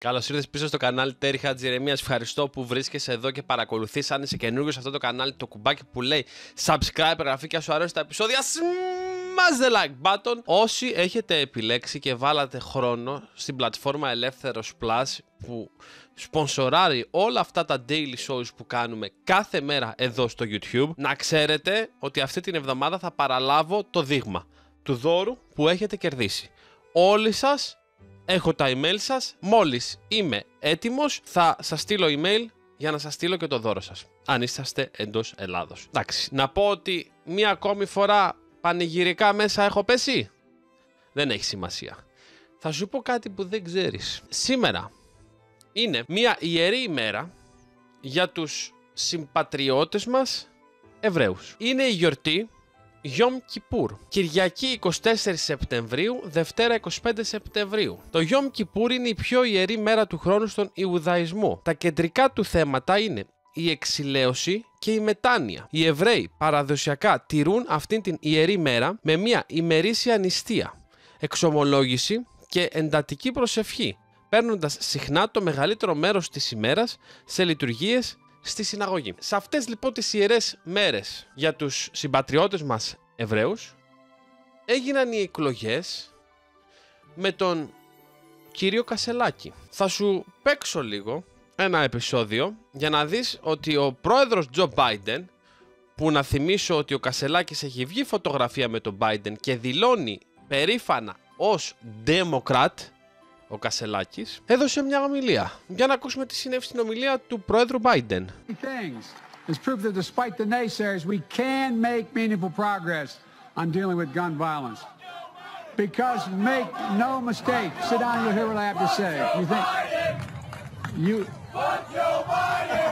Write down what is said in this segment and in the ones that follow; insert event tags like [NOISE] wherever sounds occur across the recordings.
Καλώ ήρθατε πίσω στο κανάλι Τέριχα Χατζηρεμία. Ευχαριστώ που βρίσκεσαι εδώ και παρακολουθείς. Αν είσαι καινούριο σε αυτό το κανάλι, το κουμπάκι που λέει subscribe, γραφή και αν σου αρέσει τα επεισόδια, smash the like button. Όσοι έχετε επιλέξει και βάλατε χρόνο στην πλατφόρμα Ελεύθερος Plus που σπονσοράρει όλα αυτά τα daily shows που κάνουμε κάθε μέρα εδώ στο YouTube, να ξέρετε ότι αυτή την εβδομάδα θα παραλάβω το δείγμα του δώρου που έχετε κερδίσει. Όλοι σας έχω τα email σας. Μόλις είμαι έτοιμος θα σας στείλω email για να σας στείλω και το δώρο σας. Αν είσαστε εντός Ελλάδος. Εντάξει, να πω ότι μία ακόμη φορά πανηγυρικά μέσα έχω πέσει. Δεν έχει σημασία. Θα σου πω κάτι που δεν ξέρεις. Σήμερα είναι μία ιερή ημέρα για τους συμπατριώτες μας Εβραίους. Είναι η γιορτή Γιόμ Κιπούρ. Κυριακή 24 Σεπτεμβρίου, Δευτέρα 25 Σεπτεμβρίου. Το Γιόμ Κιπούρ είναι η πιο ιερή μέρα του χρόνου στον Ιουδαϊσμό. Τα κεντρικά του θέματα είναι η εξηλαίωση και η μετάνοια. Οι Εβραίοι παραδοσιακά τηρούν αυτήν την ιερή μέρα με μια ημερήσια νηστεία, εξομολόγηση και εντατική προσευχή, παίρνοντας συχνά το μεγαλύτερο μέρος της ημέρας σε λειτουργίες στη συναγωγή. Σε αυτές λοιπόν τις ιερές μέρες για τους συμπατριώτες μας Εβραίους έγιναν οι εκλογές με τον κύριο Κασελάκη. Θα σου παίξω λίγο ένα επεισόδιο για να δεις ότι ο πρόεδρος Τζο Μπάιντεν που να θυμίσω ότι ο Κασελάκης έχει βγει φωτογραφία με τον Biden και δηλώνει περήφανα ως Democrat ο Κασελάκης, έδωσε μια ομιλία. Για να ακούσουμε τι συνέχεια στην ομιλία του Πρόεδρου Biden. It's proved that despite the naysayers, we can make meaningful progress on dealing with gun violence. Because make no mistake, sit down, you'll hear what I have to say. You think you Joe Biden?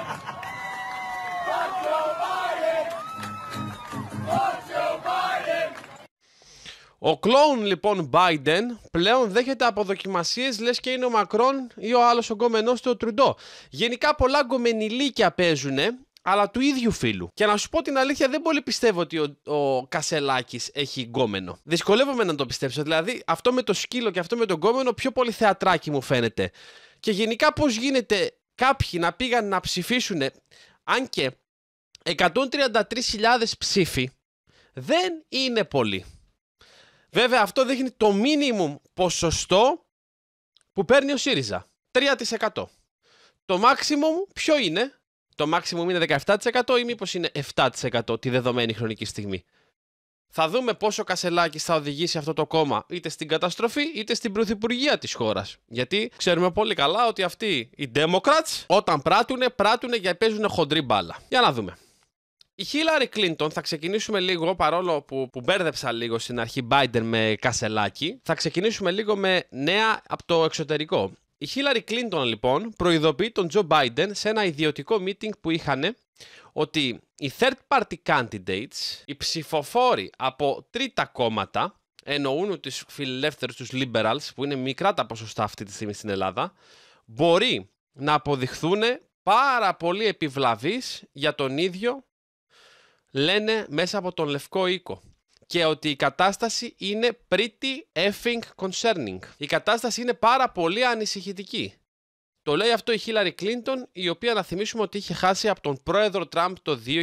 Joe Biden? Joe Biden? Ο κλόουν λοιπόν Biden πλέον δέχεται αποδοκιμασίες λες και είναι ο Μακρόν ή ο άλλος ογκομενός του Τρουντό. Γενικά πολλά γκομενιλίκια παίζουν, αλλά του ίδιου φίλου. Και να σου πω την αλήθεια, δεν πολύ πιστεύω ότι ο, ο Κασελάκης έχει γκόμενο. Δυσκολεύομαι να το πιστέψω. Δηλαδή, αυτό με το σκύλο και αυτό με το γκόμενο πιο πολύ θεατράκι μου φαίνεται. Και γενικά, πώς γίνεται κάποιοι να πήγαν να ψηφίσουν, αν και 133.000 ψήφοι δεν είναι πολύ. Βέβαια αυτό δείχνει το minimum ποσοστό που παίρνει ο ΣΥΡΙΖΑ. 3%. Το maximum ποιο είναι? Το maximum είναι 17% ή μήπως είναι 7% τη δεδομένη χρονική στιγμή. Θα δούμε πόσο κασελάκι θα οδηγήσει αυτό το κόμμα είτε στην καταστροφή είτε στην πρωθυπουργία της χώρας. Γιατί ξέρουμε πολύ καλά ότι αυτοί οι Democrats όταν πράττουνε, πράττουνε για παίζουν χοντρή μπάλα. Για να δούμε. Η Χίλαρη Κλίντον, θα ξεκινήσουμε λίγο, παρόλο που, που μπέρδεψα λίγο στην αρχή Biden με κασελάκι, θα ξεκινήσουμε λίγο με νέα από το εξωτερικό. Η Χίλαρη Κλίντον, λοιπόν, προειδοποιεί τον Τζο Biden σε ένα ιδιωτικό meeting που είχαν ότι οι third party candidates, οι ψηφοφόροι από τρίτα κόμματα, εννοούν τους φιλελεύθερους τους liberals, που είναι μικρά τα ποσοστά αυτή τη στιγμή στην Ελλάδα, μπορεί να αποδειχθούν πάρα πολύ επιβλαβείς για τον ίδιο λένε μέσα από τον Λευκό Οίκο και ότι η κατάσταση είναι pretty effing concerning. Η κατάσταση είναι πάρα πολύ ανησυχητική. Το λέει αυτό η Χίλαρη Κλίντον, η οποία να θυμίσουμε ότι είχε χάσει από τον πρόεδρο Τραμπ το 2016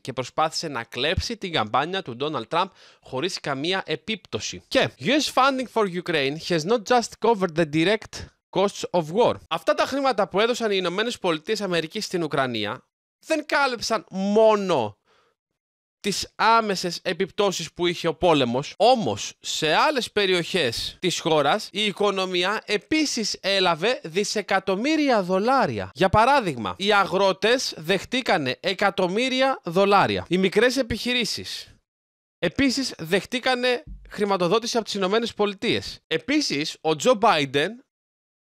και προσπάθησε να κλέψει την καμπάνια του Donald Τραμπ χωρίς καμία επίπτωση. Και US funding for Ukraine has not just covered the direct costs of war. Αυτά τα χρήματα που έδωσαν οι Ηνωμένες Πολιτείες στην Ουκρανία δεν κάλυψαν μόνο τις άμεσες επιπτώσεις που είχε ο πόλεμος. Όμως, σε άλλες περιοχές της χώρας, η οικονομία επίσης έλαβε δισεκατομμύρια δολάρια. Για παράδειγμα, οι αγρότες δεχτήκανε εκατομμύρια δολάρια. Οι μικρές επιχειρήσεις επίσης δεχτήκανε χρηματοδότηση από τις Ηνωμένες Πολιτείες. Επίσης, ο Τζο Μπάιντεν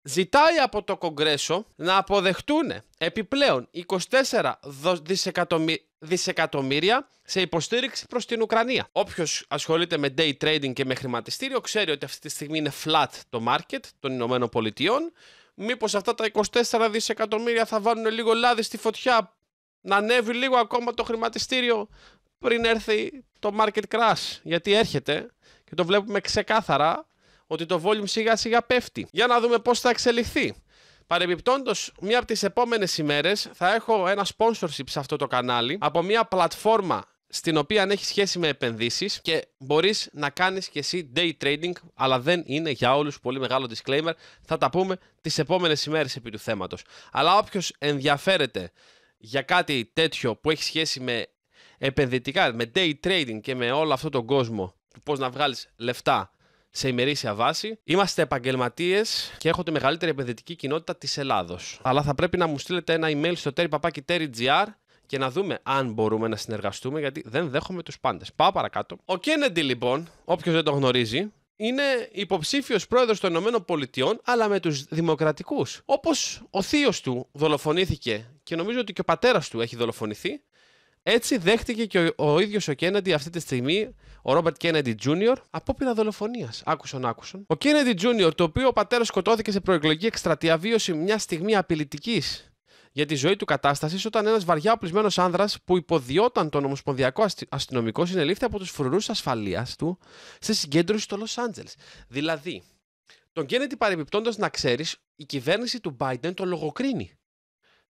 ζητάει από το Κογκρέσο να αποδεχτούν επιπλέον 24 δισεκατομμύρια σε υποστήριξη προς την Ουκρανία. Όποιος ασχολείται με day trading και με χρηματιστήριο ξέρει ότι αυτή τη στιγμή είναι flat το market των Ηνωμένων Πολιτειών. Μήπως αυτά τα 24 δισεκατομμύρια θα βάλουν λίγο λάδι στη φωτιά να ανέβει λίγο ακόμα το χρηματιστήριο πριν έρθει το market crash γιατί έρχεται και το βλέπουμε ξεκάθαρα ότι το volume σιγά σιγά πέφτει. Για να δούμε πώς θα εξελιχθεί. Παρεμπιπτόντως, μία από τις επόμενες ημέρες θα έχω ένα sponsorship σε αυτό το κανάλι από μία πλατφόρμα στην οποία έχεις σχέση με επενδύσεις και μπορείς να κάνεις και εσύ day trading αλλά δεν είναι για όλους πολύ μεγάλο disclaimer θα τα πούμε τις επόμενες ημέρες επί του θέματος αλλά όποιος ενδιαφέρεται για κάτι τέτοιο που έχει σχέση με επενδυτικά με day trading και με όλο αυτό τον κόσμο πώς να βγάλεις λεφτά σε ημερήσια βάση. Είμαστε επαγγελματίες και έχω τη μεγαλύτερη επενδυτική κοινότητα της Ελλάδος. Αλλά θα πρέπει να μου στείλετε ένα email στο terrypapakiterrygr και να δούμε αν μπορούμε να συνεργαστούμε, γιατί δεν δέχομαι τους πάντες. Πάω παρακάτω. Ο Κένεντι, λοιπόν, όποιος δεν τον γνωρίζει, είναι υποψήφιος πρόεδρος των ΗΠΑ, αλλά με τους δημοκρατικούς. Όπως ο θείος του δολοφονήθηκε και νομίζω ότι και ο πατέρας του έχει δολοφονηθεί, έτσι δέχτηκε και ο, ίδιος ο Κέννεντι αυτή τη στιγμή, ο Ρόμπερτ Κέννεντι Τζούνιορ, απόπειρα δολοφονία. άκουσαν άκουσαν. Ο Κέννεντι Τζούνιορ, το οποίο ο πατέρας σκοτώθηκε σε προεκλογική εκστρατεία, βίωσε μια στιγμή απειλητικής για τη ζωή του κατάστασης όταν ένας βαριά οπλισμένος άνδρας που υποδιόταν τον Ομοσπονδιακό Αστυνομικό συνελήφθη από τους φρουρούς ασφαλείας του σε συγκέντρωση στο Λος Άντζελε. Δηλαδή, τον Κέννεντι παρεμπιπτόντω να ξέρεις, η κυβέρνηση του Biden τον λογοκρίνει.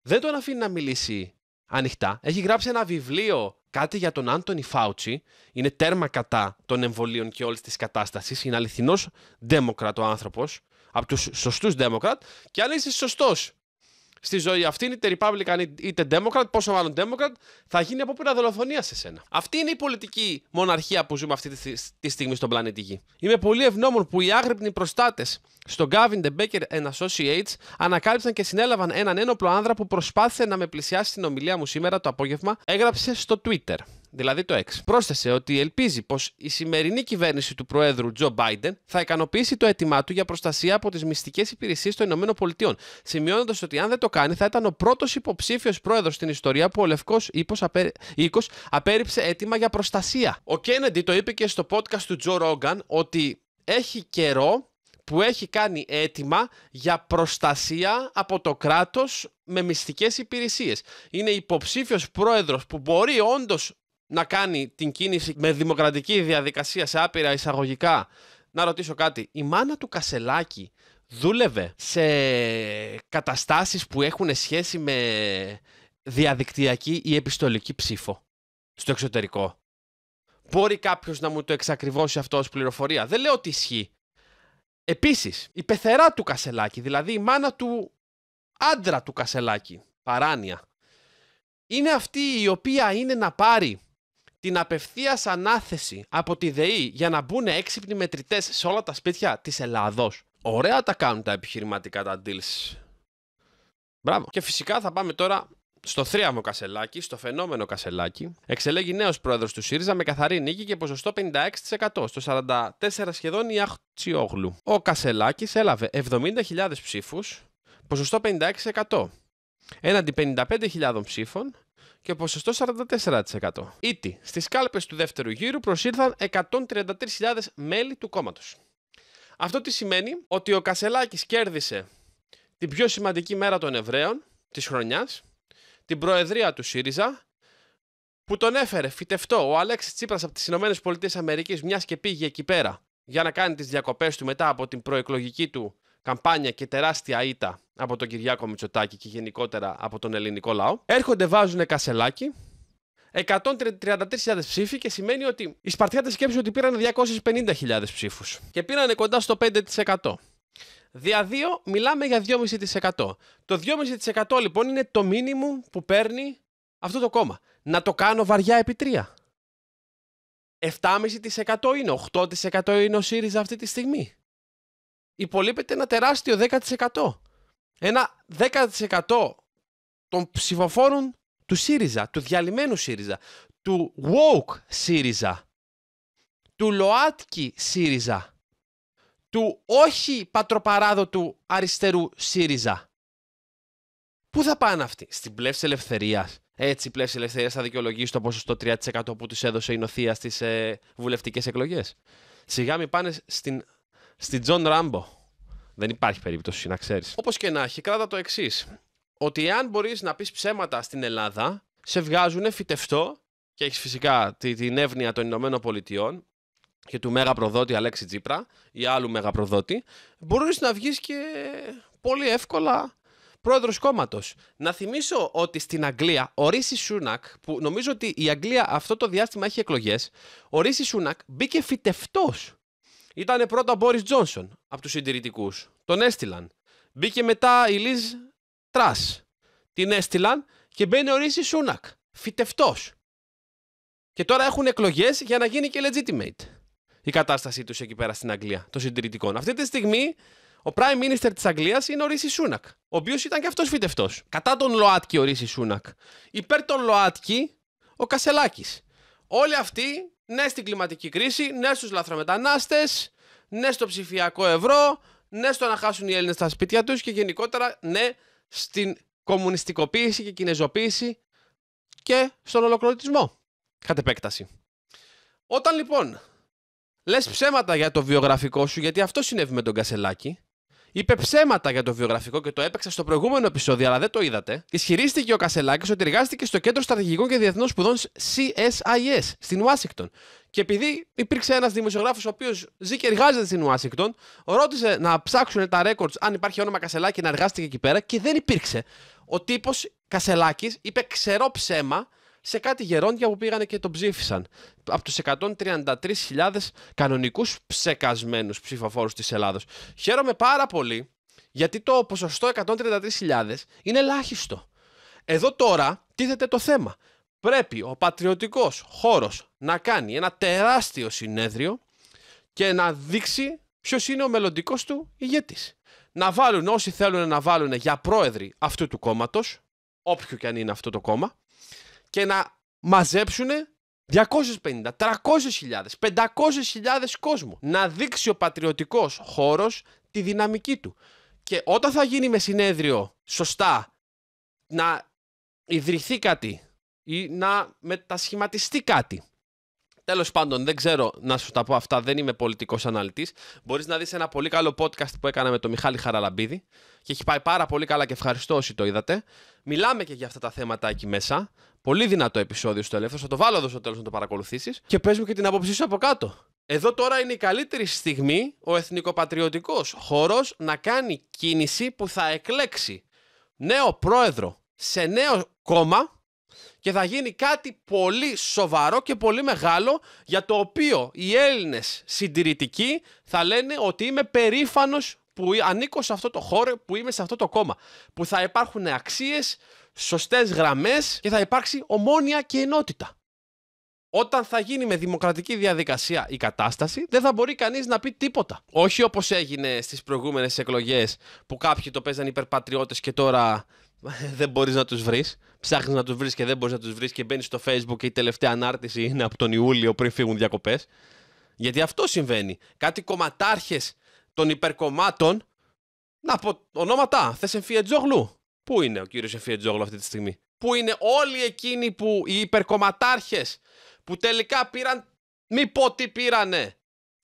Δεν τον αφήνει να μιλήσει ανοιχτά. Έχει γράψει ένα βιβλίο κάτι για τον Άντωνι Φάουτσι. Είναι τέρμα κατά των εμβολίων και όλης της κατάστασης. Είναι αληθινός Δέμοκρατ ο άνθρωπος. Από τους σωστούς Δέμοκρατ. Και αν είσαι σωστός στη ζωή αυτή, είτε Republican είτε Democrat, πόσο μάλλον Democrat, θα γίνει εσένα. Αυτή είναι η πολιτική μοναρχία απόπειρα δολοφονία σε σένα. Αυτή είναι η πολιτική μοναρχία που ζούμε αυτή τη στιγμή στον πλανήτη Γη. Είμαι πολύ ευγνώμων που οι άγρυπνοι προστάτες στο Gavin De Baker and Associates ανακάλυψαν και συνέλαβαν έναν ένοπλο άνδρα που προσπάθησε να με πλησιάσει στην ομιλία μου σήμερα το απόγευμα, έγραψε στο Twitter δηλαδή το X. Πρόσθεσε ότι ελπίζει πως η σημερινή κυβέρνηση του Προέδρου Τζο Μπάιντεν θα ικανοποιήσει το αίτημά του για προστασία από τις μυστικές υπηρεσίες των ΗΠΑ, σημειώνοντας ότι αν δεν το κάνει θα ήταν ο πρώτος υποψήφιος πρόεδρος στην ιστορία που ο Λευκός οίκος απέρριψε αίτημα για προστασία. Ο Κέννεντι το είπε και στο podcast του Τζο Ρόγκαν ότι έχει καιρό που έχει κάνει αίτημα για προστασία από το κράτος με μυστικές υπηρεσίες. Είναι υποψήφιος πρόεδρος που μπορεί όντως να κάνει την κίνηση με δημοκρατική διαδικασία σε άπειρα εισαγωγικά. Να ρωτήσω κάτι. Η μάνα του Κασελάκη δούλευε σε καταστάσεις που έχουν σχέση με διαδικτυακή ή επιστολική ψήφο στο εξωτερικό. Μπορεί κάποιος να μου το εξακριβώσει αυτό ως πληροφορία. Δεν λέω ότι ισχύει. Επίσης, η πεθερά του Κασελάκη, δηλαδή η μάνα του άντρα του Κασελάκη, παράνοια, είναι αυτή η οποία είναι να πάρει την απευθείας ανάθεση από τη ΔΕΗ για να μπουν έξυπνοι μετρητές σε όλα τα σπίτια της Ελλάδος. Ωραία τα κάνουν τα επιχειρηματικά τα deals. Μπράβο. Και φυσικά θα πάμε τώρα στο θρίαμο Κασελάκη, στο φαινόμενο Κασελάκη. Εξελέγει νέος πρόεδρος του ΣΥΡΙΖΑ με καθαρή νίκη και ποσοστό 56%, στο 44 σχεδόν η Αχτσιόγλου. Ο Κασελάκης έλαβε 70.000 ψήφους, ποσοστό 56%. Έναντι 55.000 ψήφων, και ποσοστό 44%. Ήτι, στις κάλπες του δεύτερου γύρου προσήρθαν 133.000 μέλη του κόμματος. Αυτό τι σημαίνει ότι ο Κασελάκης κέρδισε την πιο σημαντική μέρα των Εβραίων της χρονιάς, την προεδρία του ΣΥΡΙΖΑ, που τον έφερε φυτευτό ο Αλέξης Τσίπρας από τις ΗΠΑ, μιας και πήγε εκεί πέρα για να κάνει τις διακοπές του μετά από την προεκλογική του καμπάνια και τεράστια ήττα από τον Κυριάκο Μητσοτάκη και γενικότερα από τον ελληνικό λαό. Έρχονται, βάζουν κασελάκι. 133.000 ψήφοι και σημαίνει ότι οι Σπαρτιάτες σκέψουν ότι πήραν 250.000 ψήφους και πήραν κοντά στο 5%. Δια 2 μιλάμε για 2,5%. Το 2,5% λοιπόν είναι το μήνυμο που παίρνει αυτό το κόμμα. Να το κάνω βαριά επί 3. 7,5% είναι, 8% είναι ο ΣΥΡΙΖΑ αυτή τη στιγμή υπολείπεται ένα τεράστιο 10%. Ένα 10% των ψηφοφόρων του ΣΥΡΙΖΑ, του διαλυμένου ΣΥΡΙΖΑ, του WOKE ΣΥΡΙΖΑ, του ΛΟΑΤΚΙ ΣΥΡΙΖΑ, του όχι πατροπαράδοτου αριστερού ΣΥΡΙΖΑ. Πού θα πάνε αυτοί, στην πλεύση ελευθερίας. Έτσι, η πλεύση ελευθερίας θα δικαιολογήσει το ποσοστό 3% που τους έδωσε η Νοθεία στις ε, βουλευτικές εκλογές. Σιγά μην πάνε στην στην Τζον Ράμπο. Δεν υπάρχει περίπτωση, να ξέρεις. Όπως και να έχει, κράτα το εξής. Ότι εάν μπορείς να πεις ψέματα στην Ελλάδα, σε βγάζουν φυτευτό και έχεις φυσικά την εύνοια των Ηνωμένων Πολιτειών και του μέγα προδότη Αλέξη Τζίπρα ή άλλου μέγα προδότη, μπορείς να βγεις και πολύ εύκολα πρόεδρος κόμματος. Να θυμίσω ότι στην Αγγλία ο Ρίση Σούνακ, που νομίζω ότι η Αγγλία αυτό το διάστημα έχει εκλογές, ο Ρίση Σούνακ μπήκε φυτευτός ήταν πρώτα ο Μπόρις Τζόνσον από τους συντηρητικούς. Τον έστειλαν. Μπήκε μετά η Λίζ Τρας. Την έστειλαν και μπαίνει ο Ρίση Σούνακ. Φυτευτός. Και τώρα έχουν εκλογές για να γίνει και legitimate η κατάστασή τους εκεί πέρα στην Αγγλία, των συντηρητικών. Αυτή τη στιγμή ο Prime Minister της Αγγλίας είναι ο Ρίση Σούνακ, ο οποίος ήταν και αυτός φυτευτός. Κατά τον ΛΟΑΤΚΙ ο Ρίση Σούνακ. Υπέρ τον ΛΟΑΤΚΙ ο Κασελάκης. Όλοι αυτοί ναι στην κλιματική κρίση, ναι στους λαθρομετανάστες, ναι στο ψηφιακό ευρώ, ναι στο να χάσουν οι Έλληνες τα σπίτια τους και γενικότερα ναι στην κομμουνιστικοποίηση και κινεζοποίηση και στον ολοκληρωτισμό. Κατ' επέκταση. Όταν λοιπόν λες ψέματα για το βιογραφικό σου, γιατί αυτό συνέβη με τον Κασελάκη, είπε ψέματα για το βιογραφικό και το έπαιξα στο προηγούμενο επεισόδιο, αλλά δεν το είδατε. Ισχυρίστηκε ο Κασελάκης ότι εργάστηκε στο Κέντρο Στρατηγικών και Διεθνών Σπουδών CSIS στην Ουάσιγκτον. Και επειδή υπήρξε ένας δημοσιογράφος ο οποίος ζει και εργάζεται στην Ουάσιγκτον, ρώτησε να ψάξουν τα records αν υπάρχει όνομα Κασελάκη να εργάστηκε εκεί πέρα και δεν υπήρξε. Ο τύπος Κασελάκης είπε ξερό ψέμα σε κάτι γερόντια που πήγανε και τον ψήφισαν. Από τους 133.000 κανονικούς ψεκασμένους ψηφοφόρους της Ελλάδος. Χαίρομαι πάρα πολύ γιατί το ποσοστό 133.000 είναι ελάχιστο. Εδώ τώρα τίθεται το θέμα. Πρέπει ο πατριωτικός χώρος να κάνει ένα τεράστιο συνέδριο και να δείξει ποιος είναι ο μελλοντικός του ηγέτης. Να βάλουν όσοι θέλουν να βάλουν για πρόεδροι αυτού του κόμματος, όποιο και αν είναι αυτό το κόμμα, και να μαζέψουν 250, 300.000, 500.000 κόσμο. Να δείξει ο πατριωτικός χώρος τη δυναμική του. Και όταν θα γίνει με συνέδριο σωστά να ιδρυθεί κάτι ή να μετασχηματιστεί κάτι Τέλος πάντων, δεν ξέρω να σου τα πω αυτά, δεν είμαι πολιτικός αναλυτής. Μπορείς να δεις ένα πολύ καλό podcast που έκανα με τον Μιχάλη Χαραλαμπίδη και έχει πάει πάρα πολύ καλά και ευχαριστώ όσοι το είδατε. Μιλάμε και για αυτά τα θέματα εκεί μέσα. Πολύ δυνατό επεισόδιο στο ελεύθερο. Θα το βάλω εδώ στο τέλος να το παρακολουθήσεις. Και πες μου και την άποψή σου από κάτω. Εδώ τώρα είναι η καλύτερη στιγμή ο εθνικοπατριωτικός χώρος να κάνει κίνηση που θα εκλέξει νέο πρόεδρο σε νέο κόμμα και θα γίνει κάτι πολύ σοβαρό και πολύ μεγάλο για το οποίο οι Έλληνες συντηρητικοί θα λένε ότι είμαι περήφανος που ανήκω σε αυτό το χώρο, που είμαι σε αυτό το κόμμα. Που θα υπάρχουν αξίες, σωστές γραμμές και θα υπάρξει ομόνια και ενότητα. Όταν θα γίνει με δημοκρατική διαδικασία η κατάσταση, δεν θα μπορεί κανείς να πει τίποτα. Όχι όπως έγινε στις προηγούμενες εκλογές που κάποιοι το παίζαν υπερπατριώτες και τώρα [LAUGHS] δεν μπορείς να τους βρεις. Ψάχνεις να τους βρεις και δεν μπορείς να τους βρεις και μπαίνεις στο Facebook και η τελευταία ανάρτηση είναι από τον Ιούλιο πριν φύγουν διακοπές. Γιατί αυτό συμβαίνει. Κάτι κομματάρχες των υπερκομμάτων. Να πω ονόματα. Θες Εμφιετζόγλου. Πού είναι ο κύριος Εμφιετζόγλου αυτή τη στιγμή. Πού είναι όλοι εκείνοι που οι υπερκομματάρχες που τελικά πήραν. Μη πω τι πήρανε.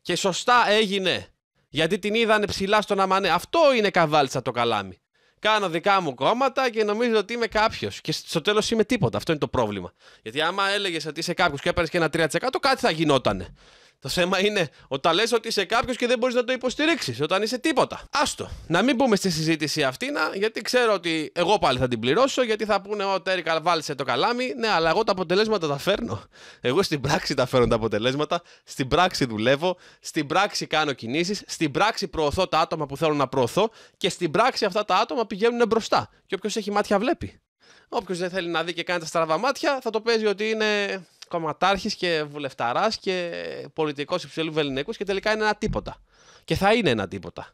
Και σωστά έγινε. Γιατί την είδανε ψηλά στον αμανέ. Αυτό είναι καβάλτσα το καλάμι κάνω δικά μου κόμματα και νομίζω ότι είμαι κάποιος. Και στο τέλος είμαι τίποτα. Αυτό είναι το πρόβλημα. Γιατί άμα έλεγες ότι είσαι κάποιος και έπαιρνες και ένα 3%, κάτι θα γινότανε. Το θέμα είναι όταν λες ότι είσαι κάποιος και δεν μπορείς να το υποστηρίξεις, όταν είσαι τίποτα. Άστο. Να μην μπούμε στη συζήτηση αυτή, να, γιατί ξέρω ότι εγώ πάλι θα την πληρώσω, γιατί θα πούνε ο Τέρικα σε το καλάμι. Ναι, αλλά εγώ τα αποτελέσματα τα φέρνω. Εγώ στην πράξη τα φέρνω τα αποτελέσματα, στην πράξη δουλεύω, στην πράξη κάνω κινήσεις, στην πράξη προωθώ τα άτομα που θέλω να προωθώ και στην πράξη αυτά τα άτομα πηγαίνουν μπροστά. Και όποιος έχει μάτια βλέπει. Όποιος δεν θέλει να δει και κάνει τα στραβά μάτια, θα το παίζει ότι είναι κομματάρχης και βουλευταράς και πολιτικός υψηλού Βεληνικού και τελικά είναι ένα τίποτα. Και θα είναι ένα τίποτα.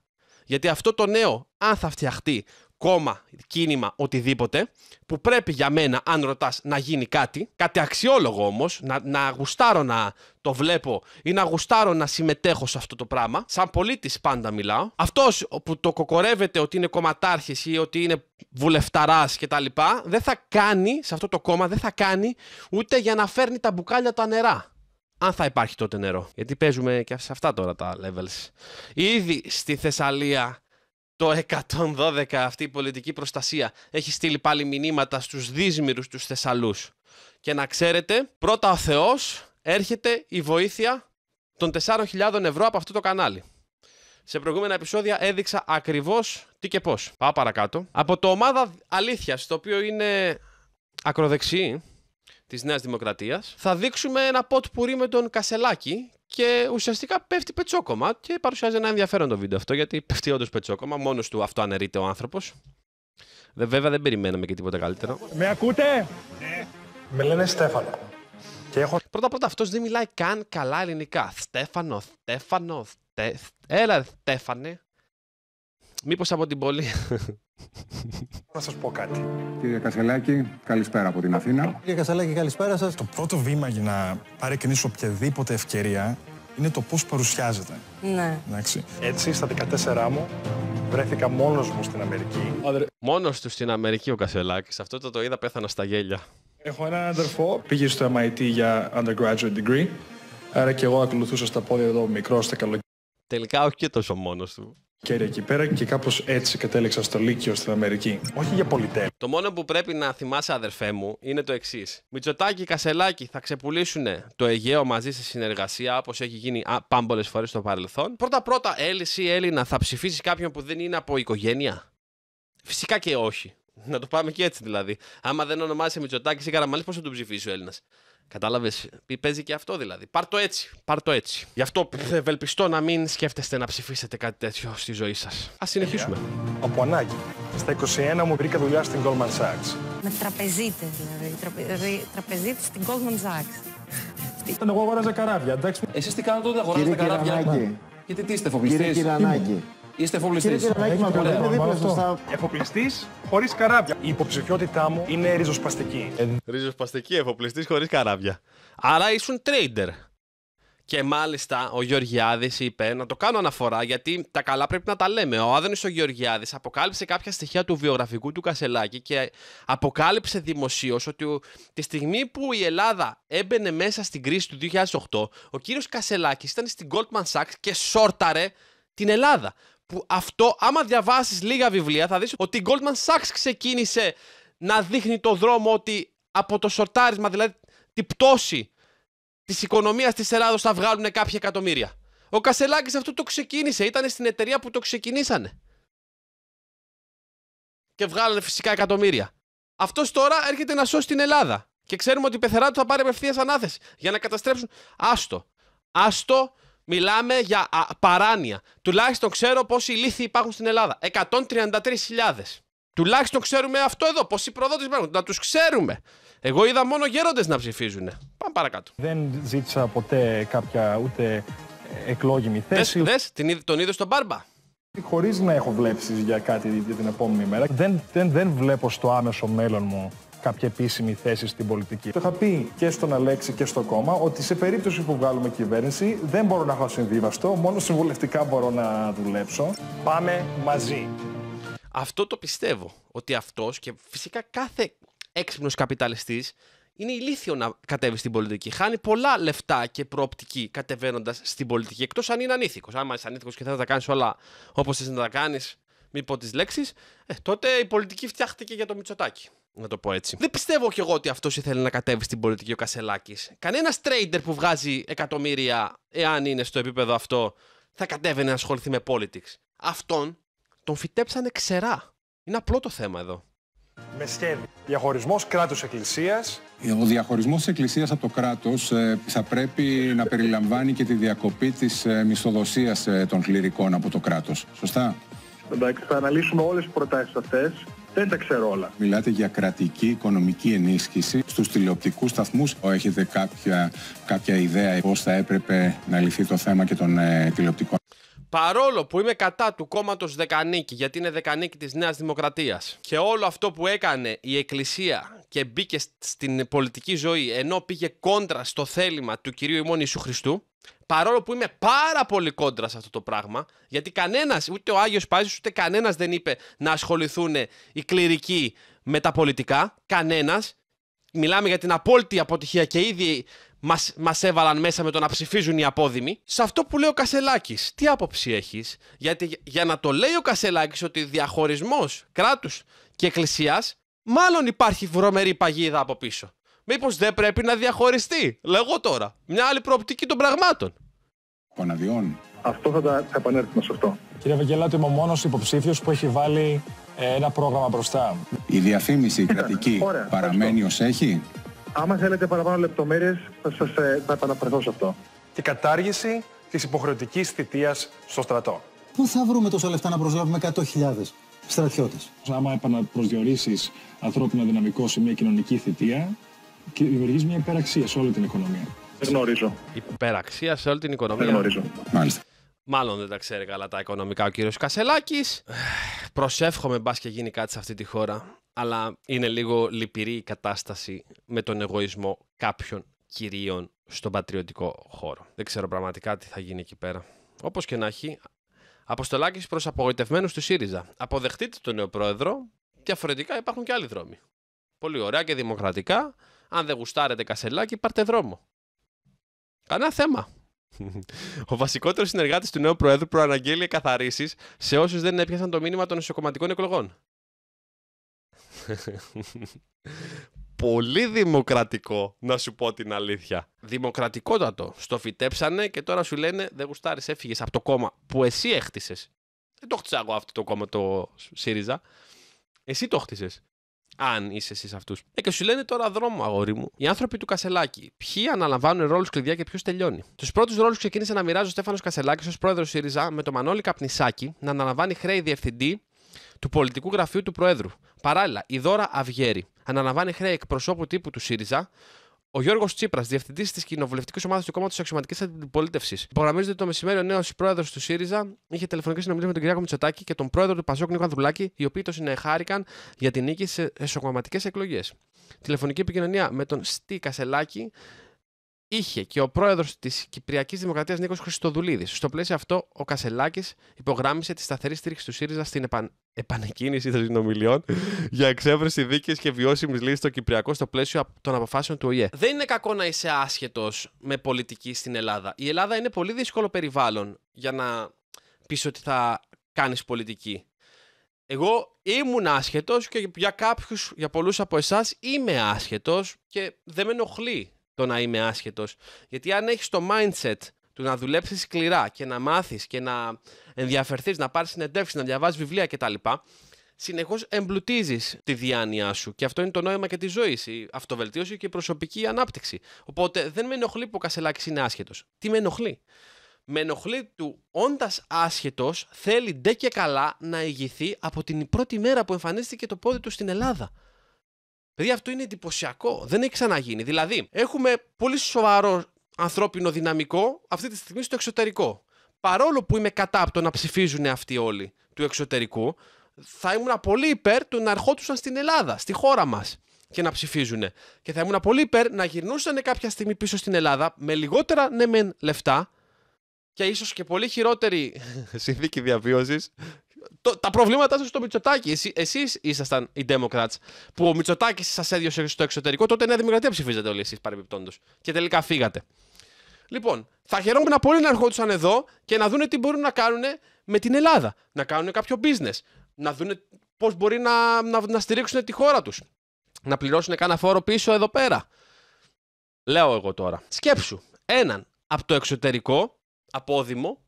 Γιατί αυτό το νέο, αν θα φτιαχτεί κόμμα, κίνημα, οτιδήποτε, που πρέπει για μένα, αν ρωτάς, να γίνει κάτι, κάτι αξιόλογο όμως, να, να γουστάρω να το βλέπω ή να γουστάρω να συμμετέχω σε αυτό το πράγμα. Σαν πολίτης πάντα μιλάω. Αυτός που το κοκορεύεται ότι είναι κομματάρχης ή ότι είναι βουλευταράς κτλ., δεν θα κάνει, σε αυτό το κόμμα, δεν θα κάνει ούτε για να φέρνει τα μπουκάλια τα νερά. Αν θα υπάρχει τότε νερό. Γιατί παίζουμε και σε αυτά τώρα τα levels. Ήδη στη Θεσσαλία το 112 αυτή η πολιτική προστασία έχει στείλει πάλι μηνύματα στους δύσμυρους τους Θεσσαλούς. Και να ξέρετε, πρώτα ο Θεός έρχεται η βοήθεια των 4.000 ευρώ από αυτό το κανάλι. Σε προηγούμενα επεισόδια έδειξα ακριβώς τι και πώς. Πάω παρακάτω. Από το ομάδα αλήθειας, το οποίο είναι ακροδεξί της Νέας Δημοκρατίας. Θα δείξουμε ένα ποτ πουρί με τον Κασελάκη και ουσιαστικά πέφτει πετσόκομα και παρουσιάζει ένα ενδιαφέρον το βίντεο αυτό γιατί πέφτει όντως πετσόκομα, μόνος του αυτό αναιρείται ο άνθρωπος. Δε, βέβαια δεν περιμέναμε και τίποτα καλύτερο. Με ακούτε! Ναι. Με λένε Στέφανο. Και έχω... Πρώτα πρώτα αυτός δεν μιλάει καν καλά ελληνικά. Στέφανο, Στέφανο, Στέφανο. έλα Στέφανε. Μήπως από την πόλη. Να σας πω κάτι. Κύριε Κασελάκη, καλησπέρα από την Αθήνα. Κύριε Κασελάκη, καλησπέρα σας. Το πρώτο βήμα για να πάρει κανεί οποιαδήποτε ευκαιρία είναι το πώς παρουσιάζεται. Ναι. Εντάξει. Έτσι, στα 14 μου, βρέθηκα μόνος μου στην Αμερική. Μόνος του στην Αμερική ο Κασελάκης. Αυτό το, το είδα, πέθανα στα γέλια. Έχω έναν αδερφό, πήγε στο MIT για undergraduate degree. Άρα και εγώ ακολουθούσα στα πόδια εδώ μικρός στα καλοκαίρι. Τελικά όχι και τόσο μόνος του. Και εκεί πέρα και κάπως έτσι κατέληξα στο Λύκειο στην Αμερική. Όχι για πολιτέ. Το μόνο που πρέπει να θυμάσαι, αδερφέ μου, είναι το εξής. Μητσοτάκι, Κασελάκι θα ξεπουλήσουν το Αιγαίο μαζί σε συνεργασία, όπως έχει γίνει πάμπολες φορές στο παρελθόν. Πρώτα-πρώτα, Έλληση ή Έλληνα, θα ψηφίσεις κάποιον που δεν είναι από οικογένεια. Φυσικά και όχι. Να το πάμε και έτσι δηλαδή. Άμα δεν ονομάζει Μιτσοτάκι, ή Καραμαλής, πώς θα τον ψηφίσεις ο Έλληνας. Κατάλαβες, παίζει και αυτό δηλαδή. Πάρ το έτσι. Πάρ το έτσι. Γι' αυτό ευελπιστώ να μην σκέφτεστε να ψηφίσετε κάτι τέτοιο στη ζωή σας. Ας συνεχίσουμε. Από ανάγκη. Στα 21 μου βρήκα δουλειά στην Goldman Sachs. Με τραπεζίτες δηλαδή. Τραπε... Δηλαδή, τραπεζίτες στην Goldman Sachs. Εγώ αγόραζα καράβια, εντάξει. Εσείς τι κάνατε όταν αγοράζατε καράβια. Γιατί τι είστε φοβιστές. Κύριε Είστε εφοπλιστή. Εφοπλιστής χωρίς καράβια. Η υποψηφιότητά μου είναι ριζοσπαστική. Ε, ριζοσπαστική, εφοπλιστής χωρίς καράβια. Άρα ήσουν trader. Και μάλιστα ο Γεωργιάδης είπε, να το κάνω αναφορά γιατί τα καλά πρέπει να τα λέμε. Ο Άδωνης ο Γεωργιάδης αποκάλυψε κάποια στοιχεία του βιογραφικού του Κασελάκη και αποκάλυψε δημοσίως ότι τη στιγμή που η Ελλάδα έμπαινε μέσα στην κρίση του 2008, ο κύριος Κασελάκης ήταν στην Goldman Sachs και σόρταρε την Ελλάδα που αυτό, άμα διαβάσεις λίγα βιβλία, θα δεις ότι η Goldman Sachs ξεκίνησε να δείχνει το δρόμο ότι από το σορτάρισμα, δηλαδή την πτώση της οικονομίας της Ελλάδος θα βγάλουν κάποια εκατομμύρια. Ο Κασελάκης αυτό το ξεκίνησε. Ήταν στην εταιρεία που το ξεκινήσανε. Και βγάλανε φυσικά εκατομμύρια. Αυτός τώρα έρχεται να σώσει την Ελλάδα. Και ξέρουμε ότι η πεθερά του θα πάρει απευθείας ανάθεση για να καταστρέψουν. Άστο. Άστο Μιλάμε για α, παράνοια. Τουλάχιστον ξέρω πόσοι ηλίθιοι υπάρχουν στην Ελλάδα. 133.000. Τουλάχιστον ξέρουμε αυτό εδώ. Πόσοι προδότες υπάρχουν. Να τους ξέρουμε. Εγώ είδα μόνο γέροντες να ψηφίζουν. Πάμε παρακάτω. Δεν ζήτησα ποτέ κάποια ούτε ε, εκλόγιμη θέση. Δες, δες τον είδες στον μπάρμπα. Χωρίς να έχω βλέψεις για κάτι για την επόμενη μέρα. Δεν, δεν, δεν βλέπω στο άμεσο μέλλον μου κάποια επίσημη θέση στην πολιτική. Το είχα πει και στον Αλέξη και στο κόμμα ότι σε περίπτωση που βγάλουμε κυβέρνηση δεν μπορώ να έχω συμβίβαστο, μόνο συμβουλευτικά μπορώ να δουλέψω. Πάμε μαζί. Αυτό το πιστεύω. Ότι αυτός και φυσικά κάθε έξυπνος καπιταλιστής είναι ηλίθιο να κατέβει στην πολιτική. Χάνει πολλά λεφτά και προοπτική κατεβαίνοντας στην πολιτική. Εκτός αν είναι ανήθικος. Αν είσαι ανήθικος και θες να τα κάνεις όλα όπως θες να τα κάνεις, μη πω τις λέξεις, ε, τότε η πολιτική φτιάχτηκε για το Μητσοτάκι. Να το πω έτσι. Δεν πιστεύω κι εγώ ότι αυτός ήθελε να κατέβει στην πολιτική ο Κασελάκης. Κανένας τρέιντερ που βγάζει εκατομμύρια, εάν είναι στο επίπεδο αυτό, θα κατέβαινε να ασχοληθεί με politics. Αυτόν τον φυτέψανε ξερά. Είναι απλό το θέμα εδώ. Με σχέδιο. Διαχωρισμό κράτου-εκκλησία. Ο διαχωρισμός της Εκκλησίας από το κράτος ε, θα πρέπει να περιλαμβάνει και τη διακοπή της ε, μισθοδοσίας ε, των κληρικών από το κράτος. Σωστά. Εντάξει, θα αναλύσουμε όλες τις προτάσεις αυτές. Δεν τα ξέρω όλα. Μιλάτε για κρατική οικονομική ενίσχυση στους τηλεοπτικούς σταθμούς. Έχετε κάποια, κάποια ιδέα πώς θα έπρεπε να λυθεί το θέμα και των ε, τηλεοπτικών. Παρόλο που είμαι κατά του κόμματος Δεκανίκη, γιατί είναι Δεκανίκη της Νέας Δημοκρατίας και όλο αυτό που έκανε η Εκκλησία και μπήκε στην πολιτική ζωή ενώ πήγε κόντρα στο θέλημα του κυρίου ημών Ιησού Χριστού Παρόλο που είμαι πάρα πολύ κόντρα σε αυτό το πράγμα, γιατί κανένας, ούτε ο Άγιος Πάζης, ούτε κανένας δεν είπε να ασχοληθούν οι κληρικοί με τα πολιτικά. Κανένας. Μιλάμε για την απόλυτη αποτυχία και ήδη μας μας έβαλαν μέσα με το να ψηφίζουν οι απόδημοι. Σε αυτό που λέει ο Κασελάκης, τι άποψη έχεις, Γιατί για να το λέει ο Κασελάκης ότι διαχωρισμός κράτους και εκκλησίας, μάλλον υπάρχει βρωμερή παγίδα από πίσω. Μήπως δεν πρέπει να διαχωριστεί, λέγω τώρα, μια άλλη προοπτική των πραγμάτων. Παναδιών. Αυτό θα, τα, θα επανέλθουμε σε αυτό. Κύριε Βαγγελάτη, είμαι ο μόνος υποψήφιος που έχει βάλει ε, ένα πρόγραμμα μπροστά. Η διαφήμιση η κρατική ωραία, παραμένει ως έχει. Άμα θέλετε παραπάνω λεπτομέρειες, θα σας, ε, θα επαναφερθώ σε αυτό. Και κατάργηση της υποχρεωτικής θητείας στο στρατό. Πού θα βρούμε τόσα λεφτά να προσλάβουμε 100.000 στρατιώτες. Άμα επαναπροσδιορίσεις ανθρώπινο δυναμικό σε μια κοινωνική θητεία, και δημιουργείς μια υπεραξία σε όλη την οικονομία. Δεν γνωρίζω. Υπεραξία σε όλη την οικονομία. Δεν γνωρίζω. Μάλιστα. Μάλλον δεν τα ξέρει καλά τα οικονομικά ο κύριος Κασελάκης. Προσεύχομαι μπας και γίνει κάτι σε αυτή τη χώρα. Αλλά είναι λίγο λυπηρή η κατάσταση με τον εγωισμό κάποιων κυρίων στον πατριωτικό χώρο. Δεν ξέρω πραγματικά τι θα γίνει εκεί πέρα. Όπως και να έχει, Αποστολάκης προς απογοητευμένους του ΣΥΡΙΖΑ. Αποδεχτείτε τον νέο πρόεδρο. Διαφορετικά υπάρχουν και άλλοι δρόμοι. Πολύ ωραία και δημοκρατικά. Αν δεν γουστάρετε κασελάκι, πάρτε δρόμο. Κανένα θέμα. Ο βασικότερος συνεργάτης του νέου Προέδρου προαναγγέλει καθαρίσει σε όσους δεν έπιασαν το μήνυμα των ισοκομματικών εκλογών. Πολύ δημοκρατικό, να σου πω την αλήθεια. Δημοκρατικότατο. Στο φυτέψανε και τώρα σου λένε δεν γουστάρεις, έφυγες από το κόμμα που εσύ έχτισες. Δεν το χτίσα εγώ αυτό το κόμμα το ΣΥΡΙΖΑ. Εσύ το χτίσες αν είσαι εσύ αυτούς. Ε, και σου λένε τώρα δρόμο, αγόρι μου, οι άνθρωποι του Κασελάκη. Ποιοι αναλαμβάνουν ρόλους κλειδιά και ποιος τελειώνει. Τους πρώτους ρόλους ξεκίνησε να μοιράζει ο Στέφανος Κασελάκης ως πρόεδρος ΣΥΡΙΖΑ με τον Μανώλη Καπνισάκη να αναλαμβάνει χρέη διευθυντή του πολιτικού γραφείου του Προέδρου. Παράλληλα, η Δώρα Αυγέρη αναλαμβάνει χρέη εκπροσώπου τύπου του ΣΥΡΙΖΑ ο Γιώργος Τσίπρας, διευθυντής της κοινοβουλευτικής ομάδας του κόμματος Αξιωματικής Αντιπολίτευσης, υπογραμμίζεται ότι το μεσημέρι ο νέος πρόεδρος του ΣΥΡΙΖΑ είχε τηλεφωνική συνομιλία με τον Κυριάκο Μητσοτάκη και τον πρόεδρο του Πασόκ Νίκο Ανδρουλάκη, οι οποίοι το συνεχάρηκαν για την νίκη σε εσωκομματικέ εκλογές. Τηλεφωνική επικοινωνία με τον Στι Κασελάκη, είχε και ο πρόεδρος της Κυπριακής Δημοκρατίας Νίκος Χριστοδουλίδης. Στο πλαίσιο αυτό, ο Κασελάκης υπογράμμισε τη σταθερή στήριξη του ΣΥΡΙΖΑ στην επαν... επανεκκίνηση των συνομιλιών για εξέβρεση δίκαιης και βιώσιμης λύσης στο Κυπριακό στο πλαίσιο των αποφάσεων του ΟΗΕ. Δεν είναι κακό να είσαι άσχετος με πολιτική στην Ελλάδα. Η Ελλάδα είναι πολύ δύσκολο περιβάλλον για να πεις ότι θα κάνεις πολιτική. Εγώ ήμουν άσχετος και για κάποιους, για πολλούς από εσάς είμαι άσχετος και δεν με ενοχλεί το να είμαι άσχετος. Γιατί αν έχεις το mindset του να δουλέψεις σκληρά και να μάθεις και να ενδιαφερθείς, να πάρεις συνεντεύξεις, να διαβάζει βιβλία κτλ. Συνεχώς εμπλουτίζεις τη διάνοιά σου και αυτό είναι το νόημα και της ζωής, η αυτοβελτίωση και η προσωπική ανάπτυξη. Οπότε δεν με ενοχλεί που ο Κασελάκης είναι άσχετος. Τι με ενοχλεί. Με ενοχλεί του όντας άσχετος, θέλει ντε και καλά να ηγηθεί από την πρώτη μέρα που εμφανίστηκε το πόδι του στην Ελλάδα. Παιδιά, αυτό είναι εντυπωσιακό. Δεν έχει ξαναγίνει. Δηλαδή, έχουμε πολύ σοβαρό ανθρώπινο δυναμικό αυτή τη στιγμή στο εξωτερικό. Παρόλο που είμαι κατά από το να ψηφίζουν αυτοί όλοι του εξωτερικού, θα ήμουν πολύ υπέρ του να ερχόντουσαν στην Ελλάδα, στη χώρα μας και να ψηφίζουν. Και θα ήμουν πολύ υπέρ να γυρνούσαν κάποια στιγμή πίσω στην Ελλάδα με λιγότερα ναι μεν λεφτά και ίσως και πολύ χειρότερη [LAUGHS] συνθήκη διαβίωσης το, τα προβλήματά σας στο Μητσοτάκι. Εσύ, εσείς ήσασταν οι Democrats που ο Μητσοτάκι σας έδιωσε στο εξωτερικό. Τότε Νέα Δημοκρατία ψηφίζατε όλοι εσείς παρεμπιπτόντως. Και τελικά φύγατε. Λοιπόν, θα χαιρόμουν πολύ να ερχόντουσαν εδώ και να δούνε τι μπορούν να κάνουν με την Ελλάδα. Να κάνουν κάποιο business. Να δούνε πώς μπορεί να, να, να στηρίξουν τη χώρα τους. Να πληρώσουν κανένα φόρο πίσω εδώ πέρα. Λέω εγώ τώρα. Σκέψου έναν από το εξωτερικό, απόδημο,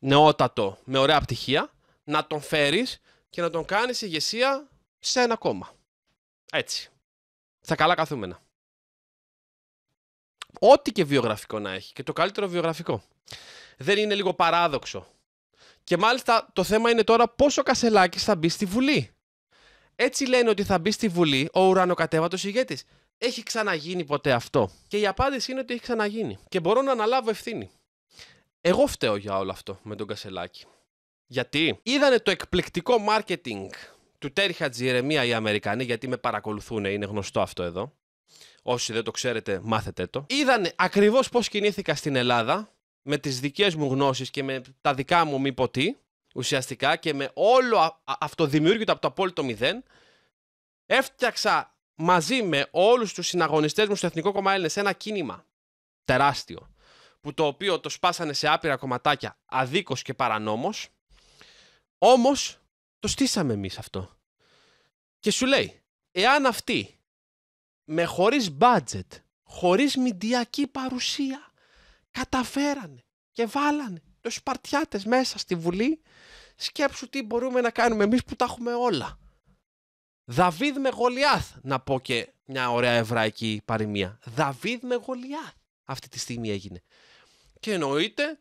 νεότατο, με ωραία πτυχία, να τον φέρεις και να τον κάνεις ηγεσία σε ένα κόμμα. Έτσι. Στα καλά καθούμενα. Ό,τι και βιογραφικό να έχει. Και το καλύτερο βιογραφικό. Δεν είναι λίγο παράδοξο. Και μάλιστα το θέμα είναι τώρα πόσο κασελάκι θα μπει στη Βουλή. Έτσι λένε ότι θα μπει στη Βουλή ο ουρανοκατέβατος ηγέτης. Έχει ξαναγίνει ποτέ αυτό. Και η απάντηση είναι ότι έχει ξαναγίνει. Και μπορώ να αναλάβω ευθύνη. Εγώ φταίω για όλο αυτό με τον Κασελάκη. Γιατί είδανε το εκπληκτικό marketing του Τέρι Τζιρεμία, οι Αμερικανοί, γιατί με παρακολουθούν, είναι γνωστό αυτό εδώ. Όσοι δεν το ξέρετε, μάθετε το. Είδανε ακριβώς πώς κινήθηκα στην Ελλάδα, με τις δικές μου γνώσεις και με τα δικά μου μη ποτή, ουσιαστικά και με όλο αυτό δημιούργητο από το απόλυτο μηδέν. Έφτιαξα μαζί με όλους τους συναγωνιστές μου στο Εθνικό Κόμμα Έλληνες ένα κίνημα τεράστιο, που το οποίο το σπάσανε σε άπειρα κομματάκια αδίκως και παρανόμως. Όμως, το στήσαμε εμείς αυτό. Και σου λέει, εάν αυτοί με χωρίς budget, χωρίς μηντιακή παρουσία, καταφέρανε και βάλανε τους σπαρτιάτε μέσα στη Βουλή, σκέψου τι μπορούμε να κάνουμε εμείς που τα έχουμε όλα. Δαβίδ με Γολιάθ, να πω και μια ωραία εβραϊκή παροιμία. Δαβίδ με Γολιάθ αυτή τη στιγμή έγινε. Και εννοείται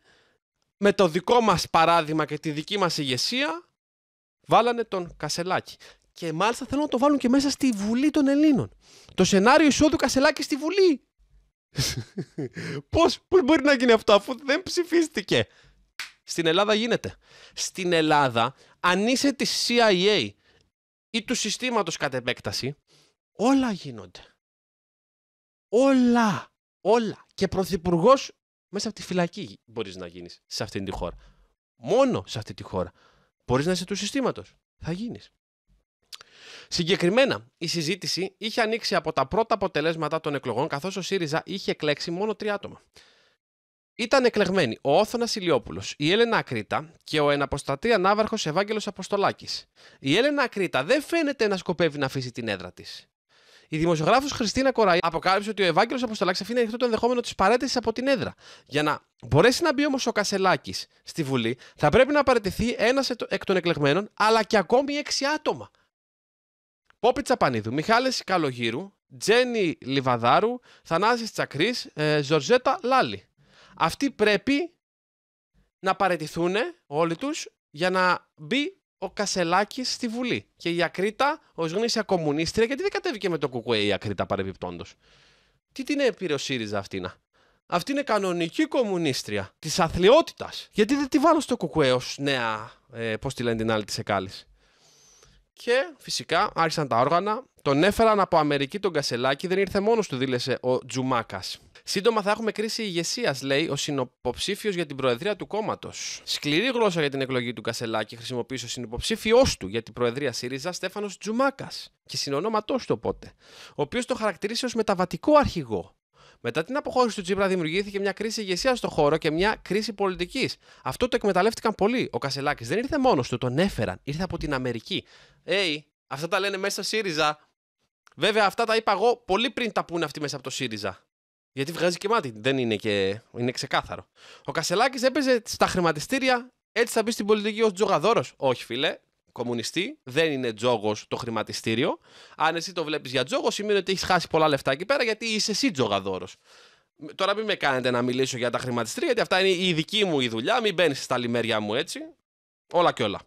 με το δικό μας παράδειγμα και τη δική μας ηγεσία βάλανε τον Κασελάκη. Και μάλιστα θέλουν να το βάλουν και μέσα στη Βουλή των Ελλήνων. Το σενάριο εισόδου Κασελάκη στη Βουλή. [LAUGHS] πώς, πώς μπορεί να γίνει αυτό αφού δεν ψηφίστηκε. Στην Ελλάδα γίνεται. Στην Ελλάδα, αν είσαι της CIA ή του συστήματος κατ' επέκταση, όλα γίνονται. Όλα. Όλα. Και πρωθυπουργός μέσα από τη φυλακή μπορείς να γίνεις σε αυτήν τη χώρα. Μόνο σε αυτή τη χώρα. Μπορείς να είσαι του συστήματος. Θα γίνεις. Συγκεκριμένα, η συζήτηση είχε ανοίξει από τα πρώτα αποτελέσματα των εκλογών, καθώς ο ΣΥΡΙΖΑ είχε εκλέξει μόνο τρία άτομα. Ήταν εκλεγμένοι ο Όθωνας Ηλιόπουλος, η Έλενα Ακρίτα και ο εναποστατή ανάβαρχο Ευάγγελος Αποστολάκης. Η Έλενα Ακρίτα δεν φαίνεται να σκοπεύει να αφήσει την έδρα της. Η δημοσιογράφος Χριστίνα Κοράι αποκάλυψε ότι ο Ευάγγελος Αποστολάκης αφήνει ανοιχτό το ενδεχόμενο της παρέτησης από την έδρα. Για να μπορέσει να μπει όμως ο Κασελάκης στη Βουλή, θα πρέπει να παραιτηθεί ένας εκ των εκλεγμένων, αλλά και ακόμη έξι άτομα. Πόπι Τσαπανίδου, Μιχάλης Καλογύρου, Τζένι Λιβαδάρου, Θανάσης Τσακρής, ε, Ζορζέτα Λάλη. Αυτοί πρέπει να παραιτηθούν όλοι για να μπει ο Κασελάκης στη Βουλή. Και η Ακρίτα, ω γνήσια κομμουνίστρια, γιατί δεν κατέβηκε με το κουκουέ η Ακρίτα παρεμπιπτόντως. Τι την έπειρε ο ΣΥΡΙΖΑ αυτήνα. Αυτή είναι κανονική κομμουνίστρια της αθλειότητας. Γιατί δεν τη βάλω στο κουκουέ ως νέα, ε, πώς τη λένε την άλλη της Εκάλης. Και φυσικά άρχισαν τα όργανα. Τον έφεραν από Αμερική τον Κασελάκη, δεν ήρθε μόνος του, δήλεσε ο Τζουμάκας. Σύντομα θα έχουμε κρίση ηγεσίας, λέει ο συνοποψήφιος για την Προεδρία του κόμματος. Σκληρή γλώσσα για την εκλογή του Κασελάκη χρησιμοποιήσω ο συνοποψήφιός του για την Προεδρία ΣΥΡΙΖΑ Στέφανος Τζουμάκας και συνονοματό του οπότε, ο οποίος το χαρακτηρίζει ως μεταβατικό αρχηγό. Μετά την αποχώρηση του Τζίπρα, δημιουργήθηκε μια κρίση ηγεσίας στον χώρο και μια κρίση πολιτικής. Αυτό το εκμεταλλεύτηκαν πολύ. Ο Κασελάκης δεν ήρθε μόνος του, τον έφεραν. Ήρθε από την Αμερική. Hey, αυτά τα λένε μέσα ΣΥΡΙΖΑ. Βέβαια, αυτά τα είπα εγώ πολύ πριν τα πούνε αυτοί μέσα από το ΣΥΡΙΖΑ. Γιατί βγάζει και μάτι. Δεν είναι και. είναι ξεκάθαρο. Ο Κασελάκης έπαιζε στα χρηματιστήρια. Έτσι θα μπει στην πολιτική ως τζογαδόρος. Όχι, φίλε. Κομμουνιστή. Δεν είναι τζόγος το χρηματιστήριο. Αν εσύ το βλέπεις για τζόγο, σημαίνει ότι έχεις χάσει πολλά λεφτά εκεί πέρα γιατί είσαι εσύ τζογαδόρος. Τώρα μην με κάνετε να μιλήσω για τα χρηματιστήρια, γιατί αυτά είναι η δική μου η δουλειά. Μην μπαίνεις στα λιμέρια μου έτσι. Όλα και όλα.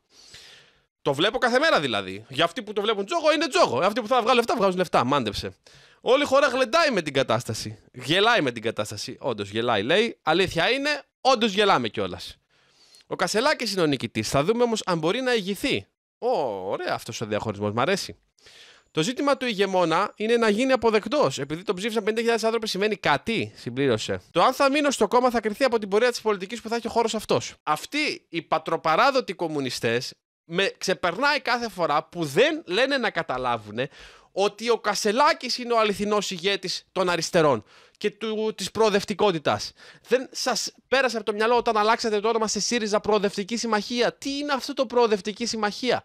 Το βλέπω κάθε μέρα δηλαδή. Για αυτοί που το βλέπουν τζόγο είναι τζόγο. Ε, αυτοί που θα βγάλουν λεφτά βγάζουν λεφτά. Μάντεψε. Όλη η χώρα γλεντάει με την κατάσταση. Γελάει με την κατάσταση. Όντως γελάει, λέει. Αλήθεια είναι, όντως γελάμε κιόλας. Ο Κασελάκης είναι ο νικητής. Θα δούμε όμως αν μπορεί να ηγηθεί. Ω, ωραία αυτός ο διαχωρισμός. Μ' αρέσει. Το ζήτημα του ηγεμόνα είναι να γίνει αποδεκτός. Επειδή το ψήφισαν 50.000 άνθρωποι, σημαίνει κάτι, συμπλήρωσε. Το αν θα μείνω στο κόμμα θα κρυθεί από την πορεία της πολιτικής που θα έχει ο χώρος αυτός. Αυτοί οι πατροπαράδοτοι κομμουνιστές με ξεπερνάει κάθε φορά που δεν λένε να καταλάβουν ότι ο Κασελάκης είναι ο αληθινός ηγέτης των αριστερών και του, της προοδευτικότητας. Δεν σας πέρασε από το μυαλό όταν αλλάξατε το όνομα σε ΣΥΡΙΖΑ Προοδευτική Συμμαχία. Τι είναι αυτό το Προοδευτική Συμμαχία.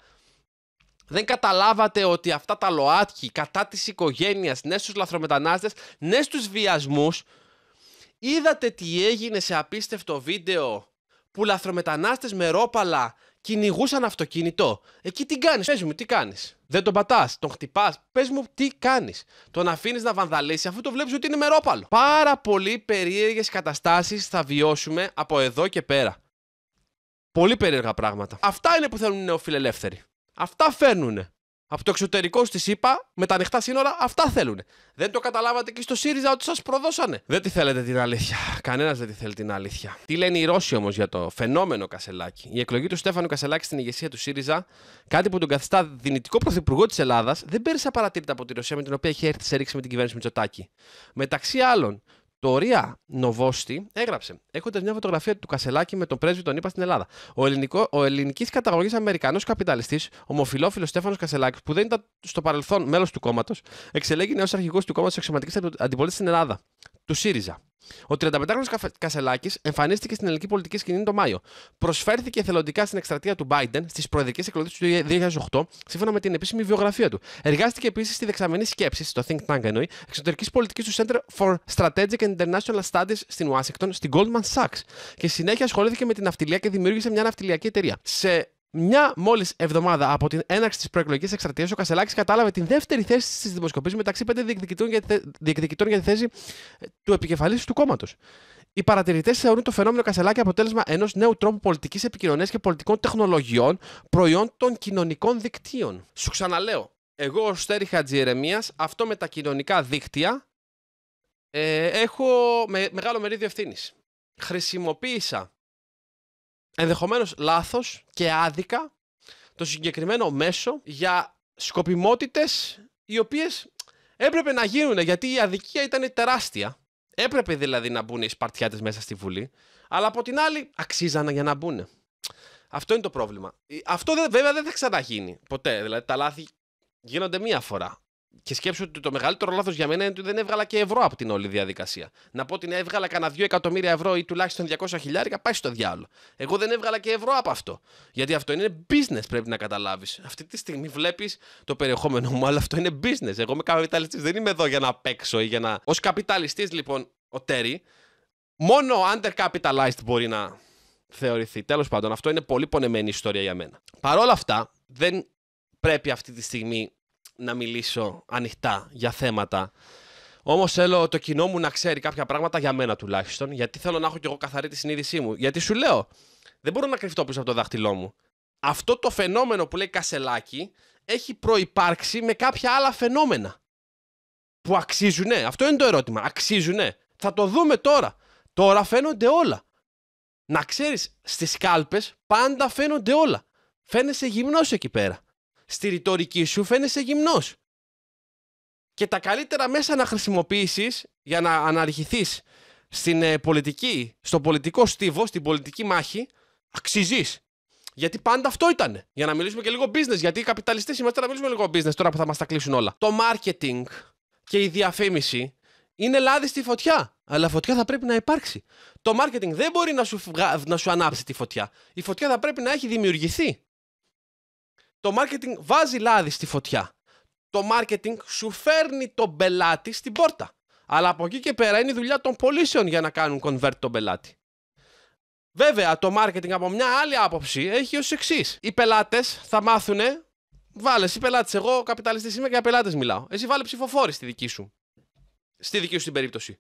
Δεν καταλάβατε ότι αυτά τα ΛΟΑΤΚΙ κατά της οικογένειας, ναι στους λαθρομετανάστες, ναι στους βιασμούς, είδατε τι έγινε σε απίστευτο βίντεο που λαθρομετανάστες με ρόπαλα κυνηγούσαν αυτοκίνητο. Εκεί τι κάνεις, πες μου, τι κάνεις. Δεν τον πατάς, τον χτυπάς. Πες μου, τι κάνεις. Τον αφήνεις να βανδαλίσει αφού το βλέπεις ότι είναι μερόπαλο. Πάρα πολύ περίεργες καταστάσεις θα βιώσουμε από εδώ και πέρα. Πολύ περίεργα πράγματα. Αυτά είναι που θέλουν οι νεοφιλελεύθεροι. Αυτά φέρνουν από το εξωτερικό στη ΣΥΠΑ με τα ανοιχτά σύνορα αυτά θέλουν. Δεν το καταλάβατε και στο ΣΥΡΙΖΑ ότι σας προδώσανε. Δεν τη θέλετε την αλήθεια. Κανένας δεν τη θέλει την αλήθεια. Τι λένε οι Ρώσοι όμως για το φαινόμενο Κασελάκη. Η εκλογή του Στέφανου Κασελάκη στην ηγεσία του ΣΥΡΙΖΑ, κάτι που τον καθιστά δυνητικό πρωθυπουργό της Ελλάδας, δεν πέρυσι απαρατήρητα από τη Ρωσία με την οποία έχει έρθει σε ρίξη με την κυβέρνηση Μητσοτάκη. Μεταξύ άλλων, το Ρία Νοβόστη έγραψε, έχοντας μια φωτογραφία του Κασελάκη με τον πρέσβη τον ΗΠΑ στην Ελλάδα. Ο, ελληνικό, ο ελληνικής καταγωγής Αμερικανός καπιταλιστής, ομοφυλόφιλο Στέφανος Κασελάκης, που δεν ήταν στο παρελθόν μέλος του κόμματος, εξελέγει νέος αρχηγός του κόμματος της εξωματικής αντιπολίτευσης στην Ελλάδα του ΣΥΡΙΖΑ. Ο 35χρονο Κασελάκης εμφανίστηκε στην ελληνική πολιτική σκηνή το Μάιο. Προσφέρθηκε εθελοντικά στην εκστρατεία του Biden στις προεδρικές εκλογές του 2008, σύμφωνα με την επίσημη βιογραφία του. Εργάστηκε επίσης στη δεξαμενή σκέψη, στο Think Tank εννοεί, εξωτερικής πολιτικής του Center for Strategic and International Studies στην Ουάσιγκτον, στην Goldman Sachs. Και συνέχεια ασχολήθηκε με την ναυτιλία και δημιούργησε μια ναυτιλιακή εταιρεία. Σε μια μόλις εβδομάδα από την έναρξη της προεκλογικής εκστρατείας, ο Κασελάκης κατάλαβε την δεύτερη θέση τη δημοσκοπήση μεταξύ πέντε διεκδικητών για, τη, για τη θέση ε, του επικεφαλής του κόμματος. Οι παρατηρητές θεωρούν το φαινόμενο Κασελάκη αποτέλεσμα ενός νέου τρόπου πολιτικής επικοινωνίας και πολιτικών τεχνολογιών, προϊόντων των κοινωνικών δικτύων. Σου ξαναλέω, εγώ ως Στέρι Χατζηρεμία, αυτό με τα κοινωνικά δίκτυα ε, έχω μεγάλο μερίδιο ευθύνης. Χρησιμοποίησα ενδεχομένως λάθος και άδικα το συγκεκριμένο μέσο για σκοπιμότητες οι οποίες έπρεπε να γίνουν γιατί η αδικία ήταν τεράστια. Έπρεπε δηλαδή να μπουν οι Σπαρτιάτες μέσα στη Βουλή, αλλά από την άλλη αξίζανε για να μπουν. Αυτό είναι το πρόβλημα. Ε, αυτό βέβαια δεν θα ξαναγίνει ποτέ. Δηλαδή τα λάθη γίνονται μία φορά και σκέψω ότι το μεγαλύτερο λάθος για μένα είναι ότι δεν έβγαλα και ευρώ από την όλη διαδικασία. Να πω ότι να έβγαλα κανένα δύο εκατομμύρια ευρώ ή τουλάχιστον 200 χιλιάρικα, πάει στο διάλογο. Εγώ δεν έβγαλα και ευρώ από αυτό. Γιατί αυτό είναι business, πρέπει να καταλάβεις. Αυτή τη στιγμή βλέπεις το περιεχόμενο μου, αλλά αυτό είναι business. Εγώ είμαι καπιταλιστής, δεν είμαι εδώ για να παίξω ή για να. Ως καπιταλιστής, λοιπόν, ο Τέρι, μόνο undercapitalized μπορεί να θεωρηθεί. Τέλος πάντων, αυτό είναι πολύ πονεμένη ιστορία για μένα. Παρ' όλα αυτά, δεν πρέπει αυτή τη στιγμή να μιλήσω ανοιχτά για θέματα. Όμως θέλω το κοινό μου να ξέρει κάποια πράγματα για μένα τουλάχιστον, γιατί θέλω να έχω κι εγώ καθαρή τη συνείδησή μου. Γιατί σου λέω, δεν μπορώ να κρυφτώ πίσω από το δάχτυλό μου. Αυτό το φαινόμενο που λέει κασελάκι έχει προϋπάρξει με κάποια άλλα φαινόμενα. Που αξίζουνε. Αυτό είναι το ερώτημα. Αξίζουνε. Θα το δούμε τώρα. Τώρα φαίνονται όλα. Να ξέρεις στις κάλπες πάντα φαίνονται όλα. Φαίνεσαι γυμνός εκεί πέρα στη ρητορική σου φαίνεσαι γυμνός. Και τα καλύτερα μέσα να χρησιμοποιήσεις για να αναρχηθείς στην ε, πολιτική, στο πολιτικό στίβο, στην πολιτική μάχη, αξίζεις. Γιατί πάντα αυτό ήταν. Για να μιλήσουμε και λίγο business. Γιατί οι καπιταλιστές είμαστε να μιλήσουμε λίγο business τώρα που θα μας τα κλείσουν όλα. Το marketing και η διαφήμιση είναι λάδι στη φωτιά. Αλλά φωτιά θα πρέπει να υπάρξει. Το marketing δεν μπορεί να σου, να σου ανάψει τη φωτιά. Η φωτιά θα πρέπει να έχει δημιουργηθεί. Το marketing βάζει λάδι στη φωτιά. Το marketing σου φέρνει τον πελάτη στην πόρτα. Αλλά από εκεί και πέρα είναι η δουλειά των πωλήσεων για να κάνουν convert τον πελάτη. Βέβαια, το marketing από μια άλλη άποψη έχει ως εξής. Οι πελάτες θα μάθουν. Βάλε εσύ πελάτης. Εγώ καπιταλιστής είμαι και για πελάτες μιλάω. Εσύ βάλε ψηφοφόροι στη δική σου. Στη δική σου την περίπτωση.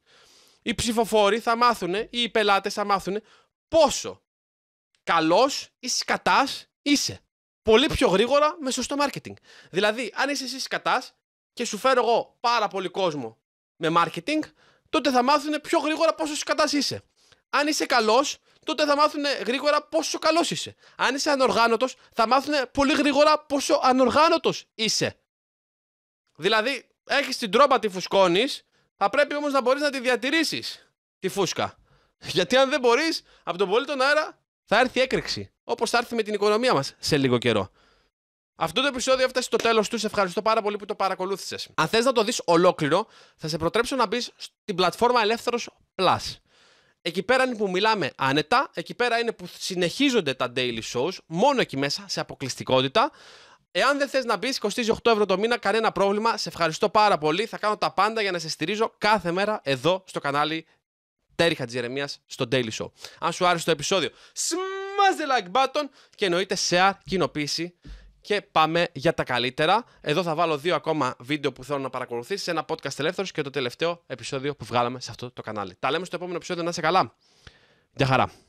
Οι ψηφοφόροι θα μάθουν ή οι πελάτες θα μάθουν πόσο καλός ή σκατάς είσαι πολύ πιο γρήγορα με σωστό marketing. Δηλαδή, αν είσαι εσύ κατά και σου φέρω εγώ πάρα πολύ κόσμο με marketing, τότε θα μάθουν πιο γρήγορα πόσο κατά είσαι. Αν είσαι καλός, τότε θα μάθουν γρήγορα πόσο καλός είσαι. Αν είσαι ανοργάνωτος, θα μάθουν πολύ γρήγορα πόσο ανοργάνωτος είσαι. Δηλαδή, έχεις την τρόπα τη φουσκώνεις, θα πρέπει όμως να μπορείς να τη διατηρήσεις τη φούσκα. [LAUGHS] Γιατί αν δεν μπορείς, από τον πολύ τον αέρα θα έρθει έκρηξη όπως θα έρθει με την οικονομία μας σε λίγο καιρό. Αυτό το επεισόδιο έφτασε στο τέλος του. Σε ευχαριστώ πάρα πολύ που το παρακολούθησες. Αν θες να το δεις ολόκληρο, θα σε προτρέψω να μπεις στην πλατφόρμα Ελεύθερος Plus. Εκεί πέρα είναι που μιλάμε άνετα, εκεί πέρα είναι που συνεχίζονται τα daily shows, μόνο εκεί μέσα, σε αποκλειστικότητα. Εάν δεν θες να μπεις, κοστίζει 8 ευρώ το μήνα, κανένα πρόβλημα. Σε ευχαριστώ πάρα πολύ. Θα κάνω τα πάντα για να σε στηρίζω κάθε μέρα εδώ στο κανάλι Τέριχα Τζιρεμία στο Daily Show. Αν σου άρεσε το επεισόδιο, Μάζε like button και εννοείται share, κοινοποίηση και πάμε για τα καλύτερα. Εδώ θα βάλω δύο ακόμα βίντεο που θέλω να παρακολουθήσεις, ένα podcast ελεύθερος και το τελευταίο επεισόδιο που βγάλαμε σε αυτό το κανάλι. Τα λέμε στο επόμενο επεισόδιο, να είσαι καλά. Γεια χαρά.